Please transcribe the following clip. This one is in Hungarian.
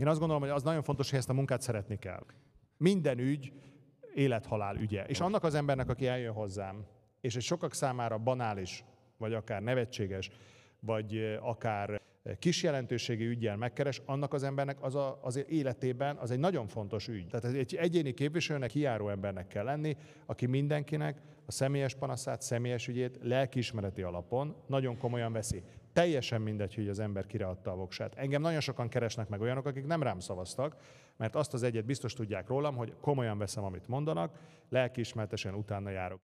Én azt gondolom, hogy az nagyon fontos, hogy ezt a munkát szeretni kell. Minden ügy élethalál ügye. És annak az embernek, aki eljön hozzám, és egy sokak számára banális, vagy akár nevetséges, vagy akár kis jelentőségi ügyjel megkeres, annak az embernek az, a, az életében az egy nagyon fontos ügy. Tehát egy egyéni képviselőnek hiáró embernek kell lenni, aki mindenkinek a személyes panaszát, személyes ügyét lelkiismereti alapon nagyon komolyan veszi. Teljesen mindegy, hogy az ember kire adta a voksát. Engem nagyon sokan keresnek meg olyanok, akik nem rám szavaztak, mert azt az egyet biztos tudják rólam, hogy komolyan veszem, amit mondanak, lelkiismeretesen utána járok.